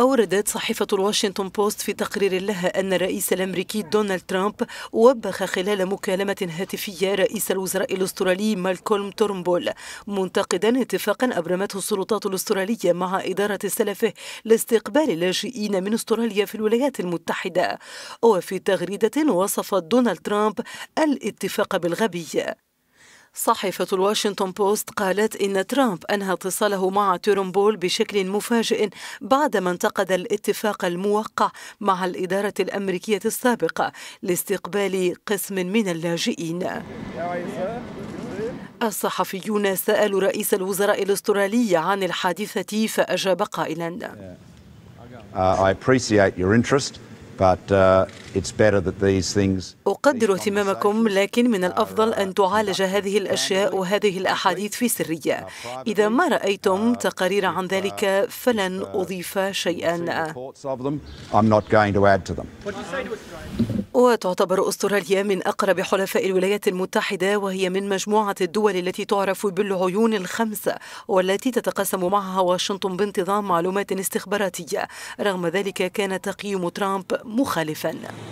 أوردت صحيفة الواشنطن بوست في تقرير لها أن الرئيس الأمريكي دونالد ترامب وبخ خلال مكالمة هاتفية رئيس الوزراء الأسترالي مالكولم تورنبول منتقدا اتفاقا أبرمته السلطات الأسترالية مع إدارة سلفه لاستقبال اللاجئين من أستراليا في الولايات المتحدة وفي تغريدة وصف دونالد ترامب الاتفاق بالغبي صحيفة الواشنطن بوست قالت إن ترامب أنهى اتصاله مع تيرومبول بشكل مفاجئ بعدما انتقد الاتفاق الموقع مع الإدارة الأمريكية السابقة لاستقبال قسم من اللاجئين. الصحفيون سألوا رئيس الوزراء الأسترالي عن الحادثة فأجاب قائلا: uh, I appreciate your interest, but uh, أقدر اهتمامكم لكن من الأفضل أن تعالج هذه الأشياء وهذه الأحاديث في سرية إذا ما رأيتم uh, تقارير عن uh, ذلك uh, فلن أضيف شيئا وتعتبر أستراليا من أقرب حلفاء الولايات المتحدة وهي من مجموعة الدول التي تعرف بالعيون الخمسة والتي تتقاسم معها واشنطن بانتظام معلومات استخباراتية رغم ذلك كان تقييم ترامب مخالفا